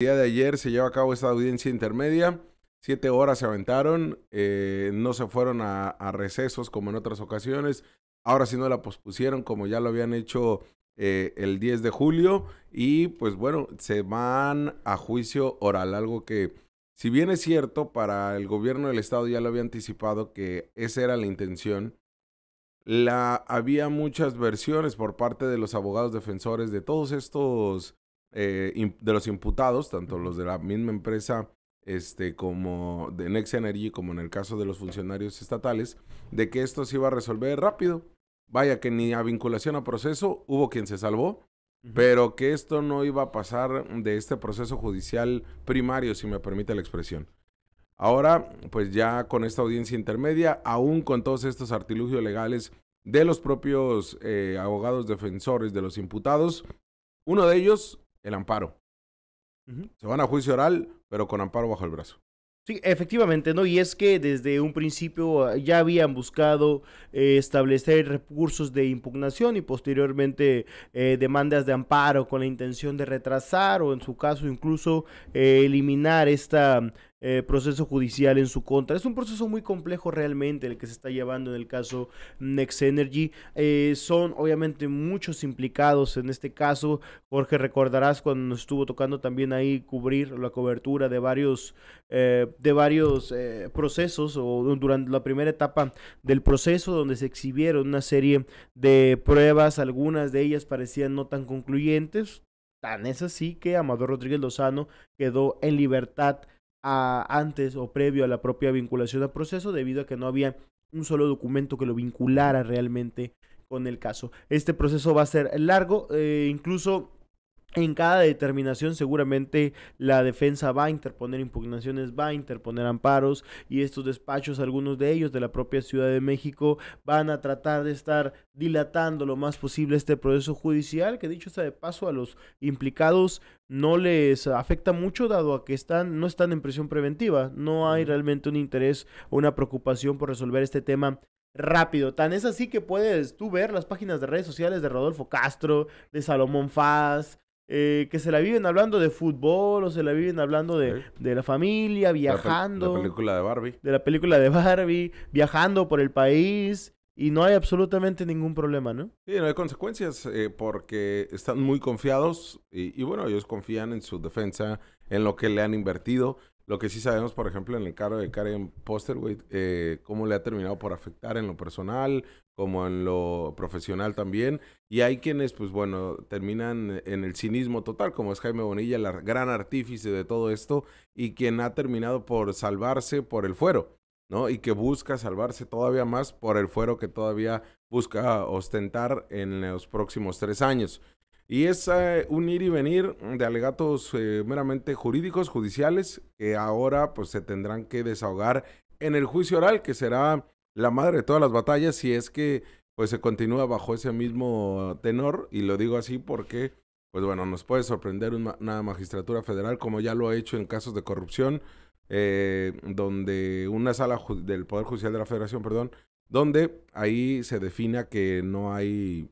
El día de ayer se llevó a cabo esta audiencia intermedia. Siete horas se aventaron, eh, no se fueron a, recesos como en otras ocasiones. Ahora sí no la pospusieron como ya lo habían hecho eh, el 10 de julio. Y pues bueno, se van a juicio oral, algo que si bien es cierto, para el gobierno del estado ya lo había anticipado que esa era la intención. La, había muchas versiones por parte de los abogados defensores de todos estos eh, de los imputados, tanto los de la misma empresa este, como de Next Energy, como en el caso de los funcionarios estatales, de que esto se iba a resolver rápido. Vaya que ni a vinculación a proceso hubo quien se salvó, pero que esto no iba a pasar de este proceso judicial primario, si me permite la expresión. Ahora, pues ya con esta audiencia intermedia, aún con todos estos artilugios legales de los propios eh, abogados defensores de los imputados, uno de ellos el amparo. Se van a juicio oral, pero con amparo bajo el brazo. Sí, efectivamente, ¿no? Y es que desde un principio ah, ya habían buscado eh, establecer recursos de impugnación y posteriormente eh, demandas de amparo con la intención de retrasar o en su caso incluso eh, eliminar esta eh, proceso judicial en su contra. Es un proceso muy complejo realmente el que se está llevando en el caso Next Energy. Eh, son obviamente muchos implicados en este caso. Jorge, recordarás cuando nos estuvo tocando también ahí cubrir la cobertura de varios, eh, de varios procesos o durante la primera etapa del proceso donde se exhibieron una serie de pruebas, algunas de ellas parecían no tan concluyentes. Tan es así que Amador Rodríguez Lozano quedó en libertad antes o previo a la propia vinculación al proceso debido a que no había un solo documento que lo vinculara realmente con el caso. Este proceso va a ser largo, eh, incluso en cada determinación seguramente la defensa va a interponer impugnaciones, va a interponer amparos y estos despachos, algunos de ellos de la propia Ciudad de México, van a tratar de estar dilatando lo más posible este proceso judicial que dicho sea de paso a los implicados no les afecta mucho dado a que están no están en prisión preventiva, no hay realmente un interés o una preocupación por resolver este tema rápido. Tan es así que puedes tú ver las páginas de redes sociales de Rodolfo Castro, de Salomón Faz, eh, que se la viven hablando de fútbol o se la viven hablando de, la familia, viajando. De la película de Barbie. De la película de Barbie, viajando por el país. Y no hay absolutamente ningún problema, ¿no? Sí, no hay consecuencias eh, porque están muy confiados y, y, bueno, ellos confían en su defensa, en lo que le han invertido. Lo que sí sabemos, por ejemplo, en el caso de Karen Posterweight, eh, cómo le ha terminado por afectar en lo personal, como en lo profesional también. Y hay quienes, pues bueno, terminan en el cinismo total, como es Jaime Bonilla, el gran artífice de todo esto, y quien ha terminado por salvarse por el fuero, ¿no? Y que busca salvarse todavía más por el fuero que todavía busca ostentar en los próximos tres años. Y es eh, un ir y venir de alegatos eh, meramente jurídicos, judiciales, que ahora pues se tendrán que desahogar en el juicio oral, que será la madre de todas las batallas, si es que pues se continúa bajo ese mismo tenor, y lo digo así porque, pues bueno, nos puede sorprender una magistratura federal, como ya lo ha hecho en casos de corrupción, eh, donde una sala del Poder Judicial de la Federación, perdón, donde ahí se defina que no hay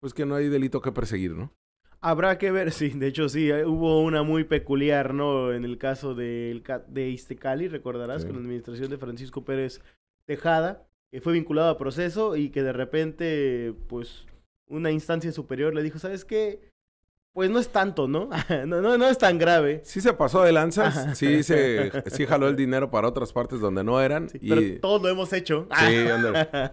pues que no hay delito que perseguir, ¿no? Habrá que ver, sí, de hecho sí, eh, hubo una muy peculiar, ¿no? En el caso de, de Istecali, recordarás, con la administración de Francisco Pérez Tejada, que fue vinculado a proceso y que de repente, pues, una instancia superior le dijo, ¿sabes qué? pues no es tanto, ¿no? no, no, es tan grave. Sí se pasó de lanzas, sí se sí jaló el dinero para otras partes donde no eran. y... Pero lo hemos hecho. Sí,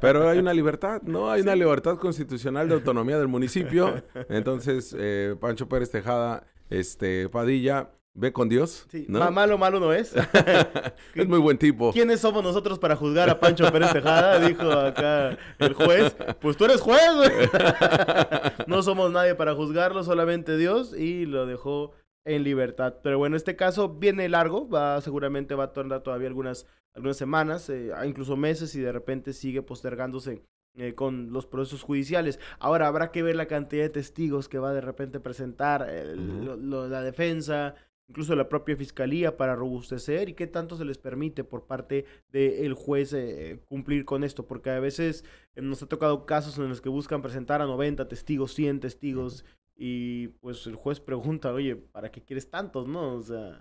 Pero hay una libertad, ¿no? Hay una libertad constitucional de autonomía del municipio. Entonces, eh, Pancho Pérez Tejada, este, Padilla, ¿Ve con Dios? Sí. ¿no? Malo, malo no es. es muy buen tipo. ¿Quiénes somos nosotros para juzgar a Pancho Pérez Tejada? Dijo acá el juez. Pues tú eres juez, no somos nadie para juzgarlo, solamente Dios. Y lo dejó en libertad. Pero bueno, este caso viene largo. Va, seguramente va a tardar todavía algunas, algunas semanas, eh, incluso meses, y de repente sigue postergándose. Eh, con los procesos judiciales. Ahora habrá que ver la cantidad de testigos que va de repente a presentar eh, la defensa, incluso la propia fiscalía para robustecer y qué tanto se les permite por parte del juez eh, cumplir con esto, porque a veces eh, nos ha tocado casos en los que buscan presentar a 90 testigos, 100 testigos. Y pues el juez pregunta, oye, ¿para qué quieres tantos, no? O sea...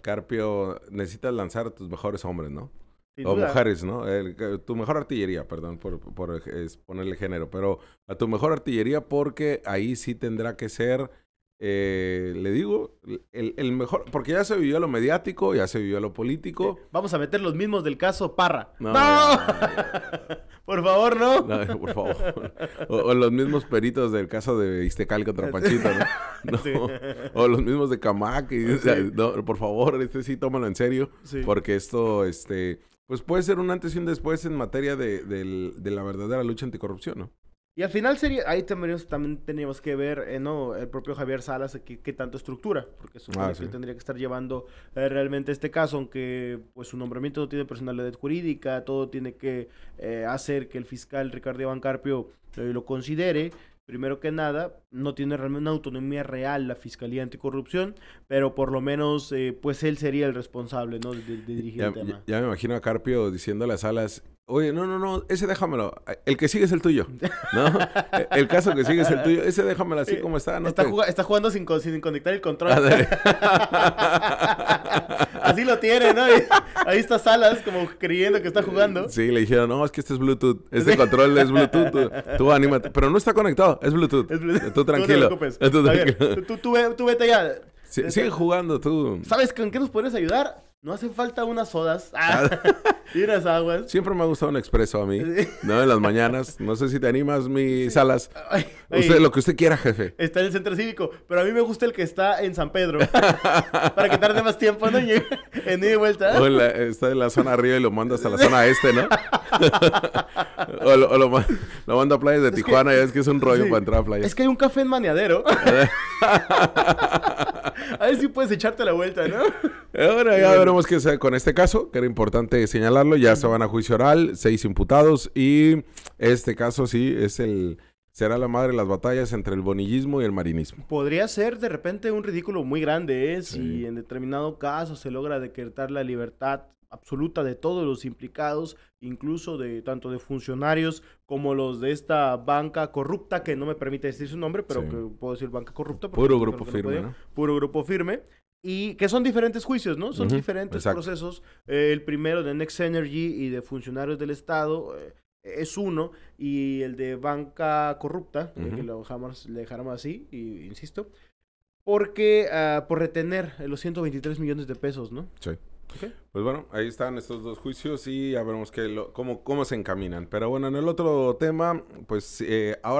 Carpio, necesitas lanzar a tus mejores hombres, ¿no? o mujeres, ¿no? Eh, tu mejor artillería, perdón por, por ponerle género, pero a tu mejor artillería porque ahí sí tendrá que ser eh, le digo, el, mejor, porque ya se vivió lo mediático, ya se vivió lo político. Eh, vamos a meter los mismos del caso Parra. No. por favor, no. no eh, por favor. O, los mismos peritos del caso de Istecal contra Panchito, ¿no? O los mismos de Camac. por favor, este sí tómalo en serio. Porque esto, este, pues puede ser un antes y un después en materia de, de la verdadera lucha anticorrupción, ¿no? Y al final sería, ahí también teníamos que ver, eh, ¿no? El propio Javier Salas, eh, qué tanto estructura, porque es ah, que tendría que estar llevando eh, realmente este caso, aunque pues su nombramiento no tiene personalidad jurídica, todo tiene que hacer que el fiscal Ricardo Iván Carpio lo considere, Primero que nada, no tiene realmente una autonomía real la Fiscalía Anticorrupción, pero por lo menos, eh, pues él sería el responsable, ¿no? De, dirigir el tema. Ya, me imagino a Carpio diciendo a las alas, oye, no, no, no, ese déjamelo, el que sigue es el tuyo, ¿no? E, el caso que sigue es el tuyo, ese déjamelo así como está. No está, está jugando sin, sin, conectar el control. así lo tiene, ¿no? ahí está Salas como creyendo que está eh, jugando. Sí, le dijeron, no, es que este es Bluetooth, este control es Bluetooth, tú, anímate. Pero no está conectado, es Bluetooth. Tú tranquilo. tú, vete ya. sigue jugando tú. ¿Sabes con qué nos puedes ayudar? No hace falta unas sodas. y ah. unas aguas. Siempre me ha gustado un expreso a mí. ¿No? En las mañanas. No sé si te animas, mis salas. lo que usted quiera, jefe. Está en el centro cívico. Pero a mí me gusta el que está en San Pedro. para que tarde más tiempo, ¿no? en ida y vuelta. está en la zona arriba y lo manda hasta la zona este, ¿no? o, lo, manda a playas de Tijuana. es que es un rollo para entrar a playas. Es que hay un café en Maneadero. A ver si puedes echarte la vuelta, ¿no? Ahora ya veremos qué sea con este caso, que era importante señalarlo. Ya se van a juicio oral, seis imputados. Y este caso sí es el. Será la madre de las batallas entre el bonillismo y el marinismo. Podría ser de repente un ridículo muy grande, ¿eh? Si en determinado caso se logra decretar la libertad absoluta de todos los implicados, incluso de tanto de funcionarios como los de esta banca corrupta, que no me permite decir su nombre, pero que puedo decir banca corrupta. Puro grupo firme, Puro grupo firme. Y que son diferentes juicios, ¿no? Son diferentes procesos. Eh, el primero de Next Energy y de funcionarios del Estado eh, es uno, y el de banca corrupta, eh, que lo jamás, le así, y, insisto, porque ah, por retener los 123 millones de pesos, ¿no? Sí. Pues bueno, ahí están estos dos juicios y ya veremos que lo, cómo, cómo se encaminan. Pero bueno, en el otro tema, pues eh, ahora...